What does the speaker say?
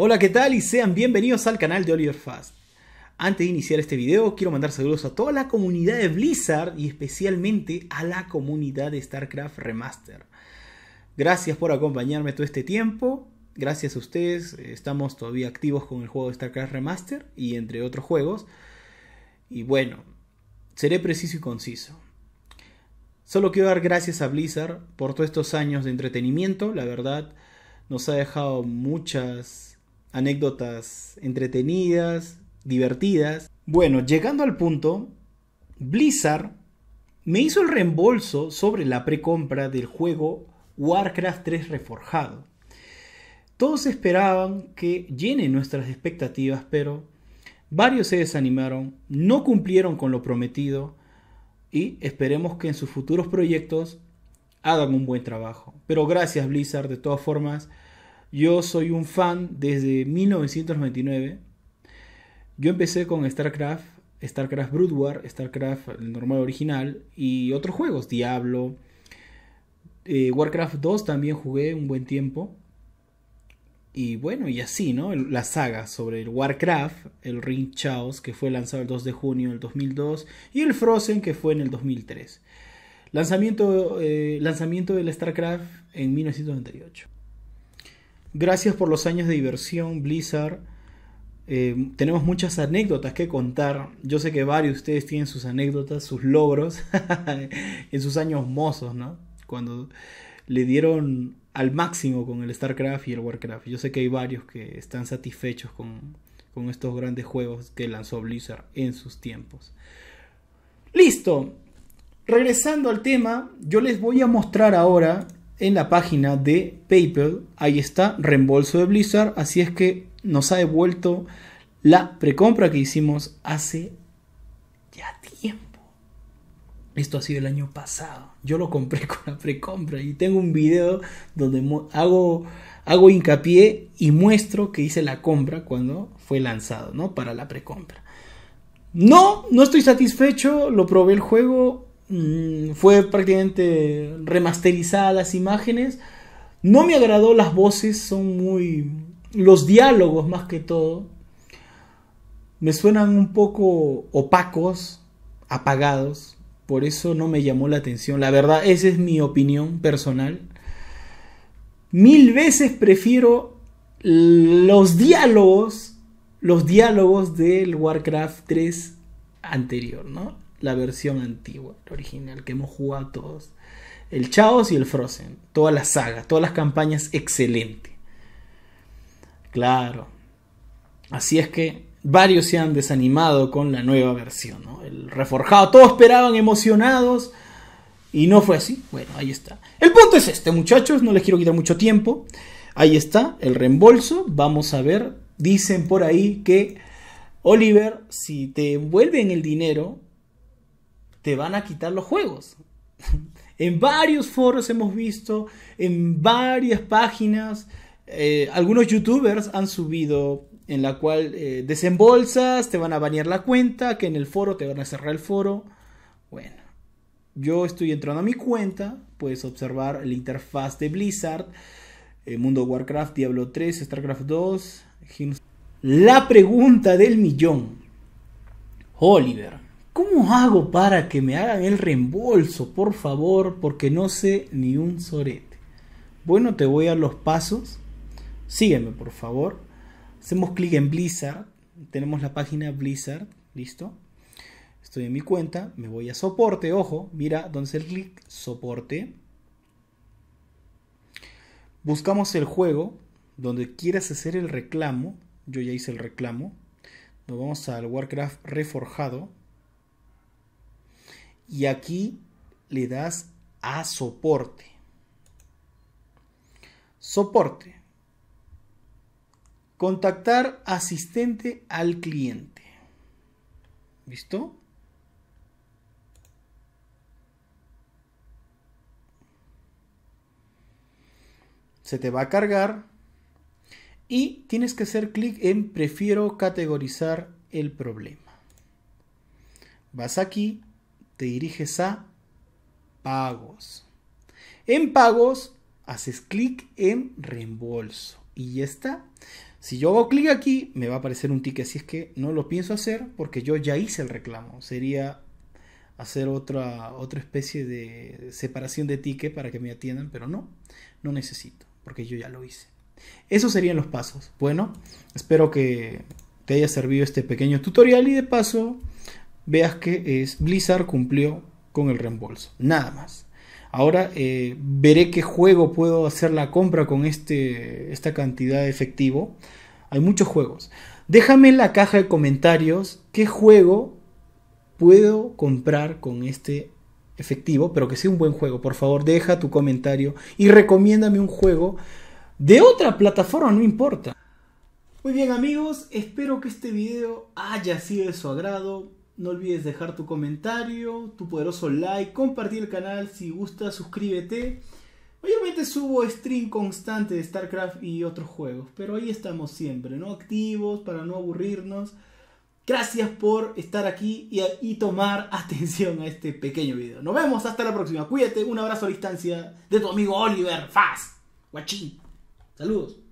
Hola, ¿qué tal? Y sean bienvenidos al canal de Oliver Fast. Antes de iniciar este video, quiero mandar saludos a toda la comunidad de Blizzard y especialmente a la comunidad de StarCraft Remaster. Gracias por acompañarme todo este tiempo. Gracias a ustedes, eh, estamos todavía activos con el juego de StarCraft Remaster y entre otros juegos. Y bueno, seré preciso y conciso. Solo quiero dar gracias a Blizzard por todos estos años de entretenimiento, la verdad, nos ha dejado muchas anécdotas entretenidas, divertidas. Bueno, llegando al punto, Blizzard me hizo el reembolso sobre la precompra del juego Warcraft 3 reforjado. Todos esperaban que llenen nuestras expectativas, pero varios se desanimaron, no cumplieron con lo prometido y esperemos que en sus futuros proyectos hagan un buen trabajo. Pero gracias Blizzard, de todas formas, yo soy un fan desde 1999. Yo empecé con StarCraft, StarCraft Brood War, StarCraft el normal original y otros juegos, Diablo. Eh, Warcraft 2 también jugué un buen tiempo. Y bueno, y así, ¿no? La saga sobre el Warcraft, el Ring Chaos, que fue lanzado el 2 de junio del 2002, y el Frozen, que fue en el 2003. Lanzamiento, eh, lanzamiento del StarCraft en 1998. Gracias por los años de diversión, Blizzard. Eh, tenemos muchas anécdotas que contar. Yo sé que varios de ustedes tienen sus anécdotas, sus logros en sus años mozos, ¿no? Cuando le dieron al máximo con el StarCraft y el Warcraft. Yo sé que hay varios que están satisfechos con, con estos grandes juegos que lanzó Blizzard en sus tiempos. Listo. Regresando al tema, yo les voy a mostrar ahora en la página de PayPal. Ahí está, reembolso de Blizzard. Así es que nos ha devuelto la precompra que hicimos hace ya tiempo. Esto ha sido el año pasado. Yo lo compré con la precompra y tengo un video donde hago, hago hincapié y muestro que hice la compra cuando fue lanzado, ¿no? Para la precompra. No, no estoy satisfecho, lo probé el juego, Mm, fue prácticamente remasterizada las imágenes. No me agradó las voces, son muy... los diálogos más que todo. Me suenan un poco opacos, apagados. Por eso no me llamó la atención. La verdad, esa es mi opinión personal. Mil veces prefiero los diálogos, los diálogos del Warcraft 3 anterior, ¿no? la versión antigua, la original, que hemos jugado todos. El Chaos y el Frozen. Todas las saga, todas las campañas, excelente. Claro. Así es que varios se han desanimado con la nueva versión, El reforjado. Todos esperaban emocionados. Y no fue así. Bueno, ahí está. El punto es este, muchachos. No les quiero quitar mucho tiempo. Ahí está, el reembolso. Vamos a ver. Dicen por ahí que, Oliver, si te vuelven el dinero, te van a quitar los juegos. en varios foros hemos visto, en varias páginas, eh, algunos youtubers han subido en la cual eh, desembolsas, te van a bañar la cuenta, que en el foro te van a cerrar el foro. Bueno, yo estoy entrando a mi cuenta, puedes observar la interfaz de Blizzard, el eh, Mundo Warcraft, Diablo 3, StarCraft 2. La pregunta del millón. Oliver, ¿Cómo hago para que me hagan el reembolso, por favor? Porque no sé ni un sorete. Bueno, te voy a los pasos. Sígueme, por favor. Hacemos clic en Blizzard. Tenemos la página Blizzard. ¿Listo? Estoy en mi cuenta. Me voy a soporte. Ojo, mira donde el clic. Soporte. Buscamos el juego donde quieras hacer el reclamo. Yo ya hice el reclamo. Nos vamos al Warcraft reforjado y aquí le das a soporte. Soporte. Contactar asistente al cliente. ¿Listo? Se te va a cargar y tienes que hacer clic en prefiero categorizar el problema. Vas aquí, te diriges a pagos. En pagos haces clic en reembolso y ya está. Si yo hago clic aquí, me va a aparecer un ticket. Si es que no lo pienso hacer porque yo ya hice el reclamo. Sería hacer otra, otra especie de separación de ticket para que me atiendan, pero no, no necesito porque yo ya lo hice. Esos serían los pasos. Bueno, espero que te haya servido este pequeño tutorial y de paso veas que es Blizzard cumplió con el reembolso. Nada más. Ahora eh, veré qué juego puedo hacer la compra con este, esta cantidad de efectivo. Hay muchos juegos. Déjame en la caja de comentarios qué juego puedo comprar con este efectivo, pero que sea un buen juego. Por favor, deja tu comentario y recomiéndame un juego de otra plataforma, no importa. Muy bien amigos, espero que este video haya sido de su agrado. No olvides dejar tu comentario, tu poderoso like, compartir el canal si gusta, suscríbete. Obviamente subo stream constante de StarCraft y otros juegos, pero ahí estamos siempre, ¿no? Activos para no aburrirnos. Gracias por estar aquí y, y tomar atención a este pequeño video. Nos vemos hasta la próxima. Cuídate, un abrazo a distancia de tu amigo Oliver Faz. Guachín. Saludos.